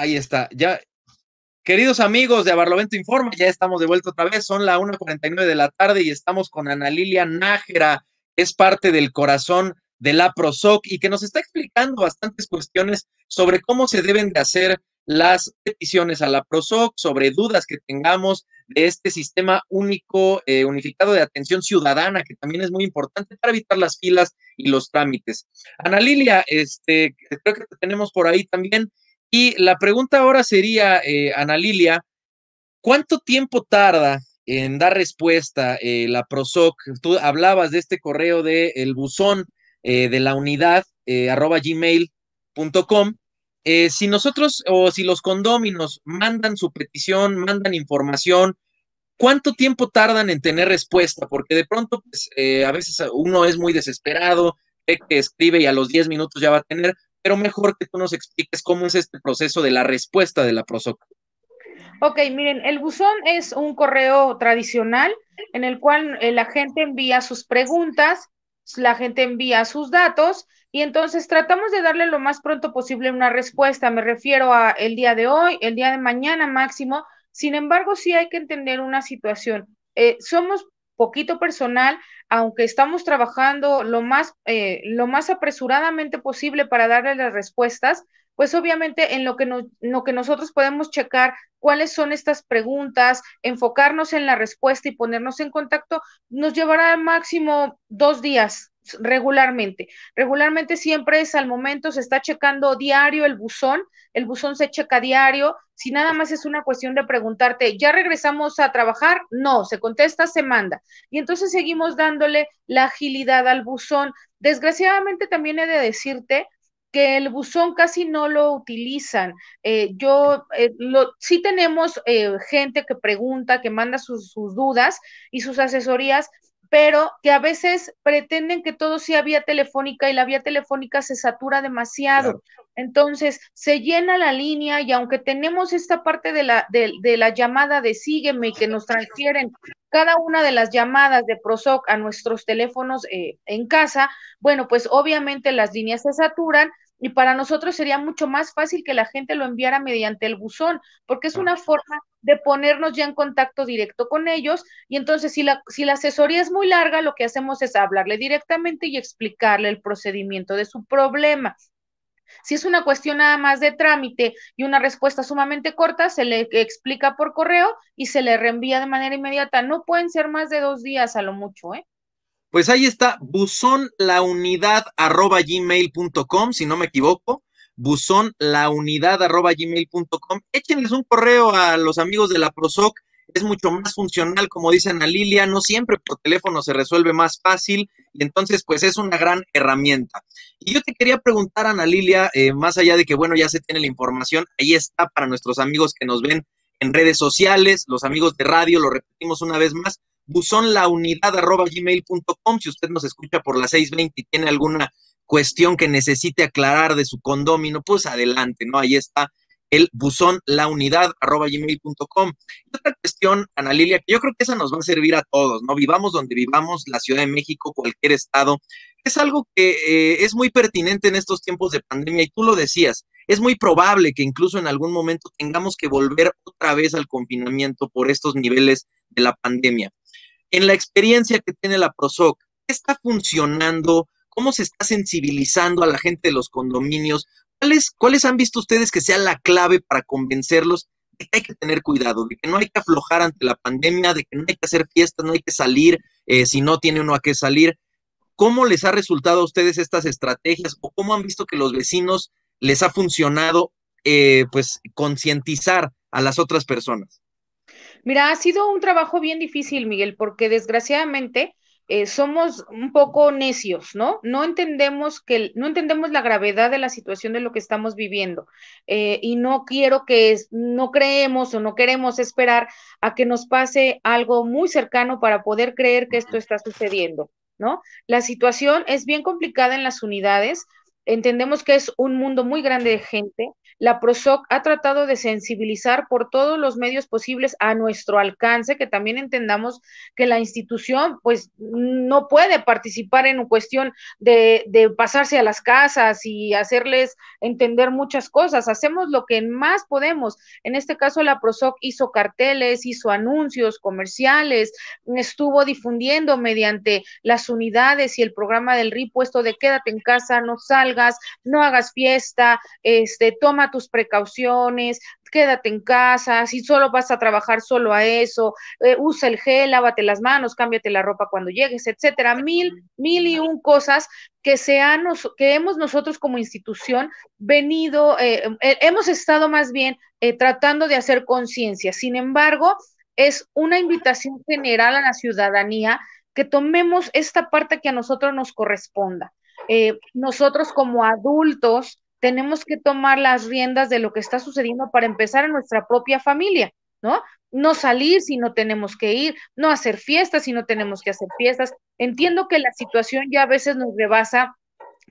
Ahí está. Ya, queridos amigos de Abarlovento Informa, ya estamos de vuelta otra vez. Son la 1.49 de la tarde y estamos con Ana Lilia Nájera, es parte del corazón de la PROSOC y que nos está explicando bastantes cuestiones sobre cómo se deben de hacer las peticiones a la PROSOC, sobre dudas que tengamos de este sistema único, eh, unificado de atención ciudadana, que también es muy importante para evitar las filas y los trámites. Ana Lilia, este, creo que tenemos por ahí también y la pregunta ahora sería, eh, Ana Lilia, ¿cuánto tiempo tarda en dar respuesta eh, la PROSOC? Tú hablabas de este correo del el buzón eh, de la unidad arroba gmail.com. si nosotros o si los condóminos mandan su petición, mandan información, ¿cuánto tiempo tardan en tener respuesta? Porque de pronto, pues, a veces uno es muy desesperado, que escribe y a los 10 minutos ya va a tener, pero mejor que tú nos expliques cómo es este proceso de la respuesta de la PROSOC. Ok, miren, el buzón es un correo tradicional en el cual eh, la gente envía sus preguntas, la gente envía sus datos y entonces tratamos de darle lo más pronto posible una respuesta. Me refiero a el día de hoy, el día de mañana máximo. Sin embargo, sí hay que entender una situación. Eh, somos poquito personal, aunque estamos trabajando lo más, eh, lo más apresuradamente posible para darle las respuestas, pues obviamente en lo que, lo que nosotros podemos checar cuáles son estas preguntas, enfocarnos en la respuesta y ponernos en contacto, nos llevará al máximo dos días, regularmente. Regularmente siempre es al momento, se está checando diario el buzón, el buzón se checa diario, si nada más es una cuestión de preguntarte, ¿ya regresamos a trabajar? No, se contesta, se manda. Y entonces seguimos dándole la agilidad al buzón. Desgraciadamente también he de decirte que el buzón casi no lo utilizan. Eh, yo si eh, sí tenemos eh, gente que pregunta, que manda sus dudas y sus asesorías, pero que a veces pretenden que todo sea vía telefónica y la vía telefónica se satura demasiado. Entonces, se llena la línea y aunque tenemos esta parte de la, de, la llamada de sígueme y que nos transfieren cada una de las llamadas de PROSOC a nuestros teléfonos eh, en casa, bueno, pues obviamente las líneas se saturan y para nosotros sería mucho más fácil que la gente lo enviara mediante el buzón, porque es una forma de ponernos ya en contacto directo con ellos. Y entonces, si la, si la asesoría es muy larga, lo que hacemos es hablarle directamente y explicarle el procedimiento de su problema. Si es una cuestión nada más de trámite y una respuesta sumamente corta, se le explica por correo y se le reenvía de manera inmediata. No pueden ser más de dos días a lo mucho, ¿eh? Pues ahí está, buzonlaunidad.gmail.com, si no me equivoco buzón la unidad gmail.com. Échenles un correo a los amigos de la Prosoc, es mucho más funcional, como dice Ana Lilia, no siempre por teléfono se resuelve más fácil y entonces pues es una gran herramienta. Y yo te quería preguntar, Ana Lilia, eh, más allá de que bueno, ya se tiene la información, ahí está para nuestros amigos que nos ven en redes sociales, los amigos de radio, lo repetimos una vez más, buzón la unidad gmail.com, si usted nos escucha por las 6.20 y tiene alguna cuestión que necesite aclarar de su condómino, pues adelante, ¿no? Ahí está el buzón la unidad gmail.com. Y otra cuestión, Ana Lilia, que yo creo que esa nos va a servir a todos, ¿no? Vivamos donde vivamos, la Ciudad de México, cualquier estado. Es algo que eh, es muy pertinente en estos tiempos de pandemia y tú lo decías, es muy probable que incluso en algún momento tengamos que volver otra vez al confinamiento por estos niveles de la pandemia. En la experiencia que tiene la PROSOC, ¿qué está funcionando? ¿Cómo se está sensibilizando a la gente de los condominios? ¿Cuáles, ¿Cuáles han visto ustedes que sea la clave para convencerlos de que hay que tener cuidado, de que no hay que aflojar ante la pandemia, de que no hay que hacer fiestas, no hay que salir eh, si no tiene uno a qué salir? ¿Cómo les ha resultado a ustedes estas estrategias o cómo han visto que los vecinos les ha funcionado eh, pues concientizar a las otras personas? Mira, ha sido un trabajo bien difícil, Miguel, porque desgraciadamente eh, somos un poco necios, ¿no? No entendemos que no entendemos la gravedad de la situación de lo que estamos viviendo eh, y no quiero que no creemos o no queremos esperar a que nos pase algo muy cercano para poder creer que esto está sucediendo, ¿no? La situación es bien complicada en las unidades. Entendemos que es un mundo muy grande de gente, la PROSOC ha tratado de sensibilizar por todos los medios posibles a nuestro alcance, que también entendamos que la institución pues no puede participar en cuestión de, pasarse a las casas y hacerles entender muchas cosas. Hacemos lo que más podemos. En este caso, la PROSOC hizo carteles, hizo anuncios comerciales, estuvo difundiendo mediante las unidades y el programa del RIP puesto de quédate en casa, no salgas, no hagas fiesta, este, toma tus precauciones, quédate en casa, si solo vas a trabajar solo a eso, eh, usa el gel, lávate las manos, cámbiate la ropa cuando llegues, etcétera, mil, mil y un cosas que que hemos nosotros como institución venido, eh, eh, hemos estado más bien tratando de hacer conciencia. Sin embargo, es una invitación general a la ciudadanía que tomemos esta parte que a nosotros nos corresponda. nosotros como adultos tenemos que tomar las riendas de lo que está sucediendo para empezar en nuestra propia familia, ¿no? No salir si no tenemos que ir, no hacer fiestas si no tenemos que hacer fiestas. Entiendo que la situación ya a veces nos rebasa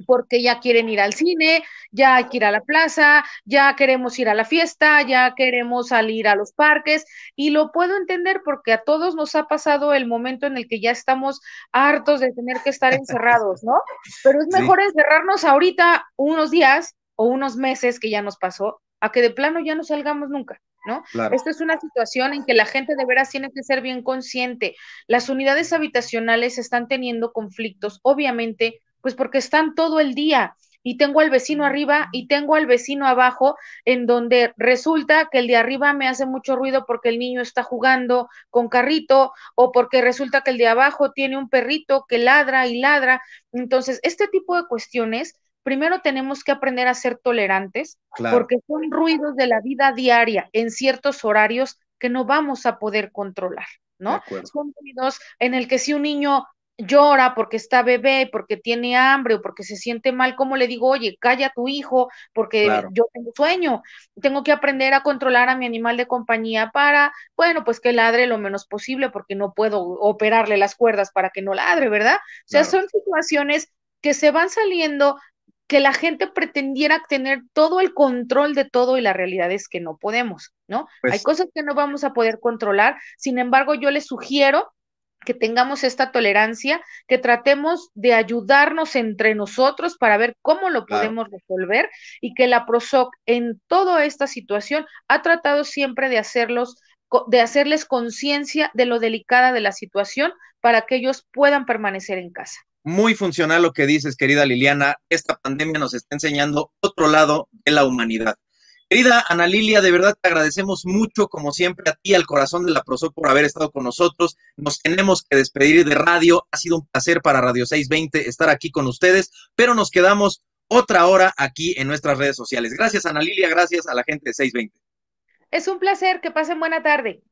porque ya quieren ir al cine, ya hay que ir a la plaza, ya queremos ir a la fiesta, ya queremos salir a los parques y lo puedo entender porque a todos nos ha pasado el momento en el que ya estamos hartos de tener que estar encerrados, ¿no? Pero es mejor encerrarnos ahorita unos días o unos meses que ya nos pasó, a que de plano ya no salgamos nunca. ¿No? Esta es una situación en que la gente de veras tiene que ser bien consciente. Las unidades habitacionales están teniendo conflictos, obviamente, pues porque están todo el día y tengo al vecino arriba y tengo al vecino abajo, en donde resulta que el de arriba me hace mucho ruido porque el niño está jugando con carrito o porque resulta que el de abajo tiene un perrito que ladra y ladra. Entonces, este tipo de cuestiones primero tenemos que aprender a ser tolerantes, porque son ruidos de la vida diaria en ciertos horarios que no vamos a poder controlar, ¿no? Son ruidos en el que si un niño llora porque está bebé, porque tiene hambre o porque se siente mal, ¿cómo le digo, oye, calla a tu hijo porque yo tengo sueño? Tengo que aprender a controlar a mi animal de compañía para, bueno, pues que ladre lo menos posible porque no puedo operarle las cuerdas para que no ladre, ¿verdad? O sea, son situaciones que se van saliendo que la gente pretendiera tener todo el control de todo y la realidad es que no podemos, ¿no? Pues Hay cosas que no vamos a poder controlar, sin embargo yo les sugiero que tengamos esta tolerancia, que tratemos de ayudarnos entre nosotros para ver cómo lo podemos resolver y que la PROSOC en toda esta situación ha tratado siempre de hacerlos de hacerles conciencia de lo delicada de la situación para que ellos puedan permanecer en casa. Muy funcional lo que dices, querida Liliana. Esta pandemia nos está enseñando otro lado de la humanidad. Querida Ana Lilia, de verdad te agradecemos mucho, como siempre, a ti, al corazón de la PROSO, por haber estado con nosotros. Nos tenemos que despedir de radio. Ha sido un placer para Radio 620 estar aquí con ustedes, pero nos quedamos otra hora aquí en nuestras redes sociales. Gracias, Ana Lilia. Gracias a la gente de 620. Es un placer. Que pasen buena tarde.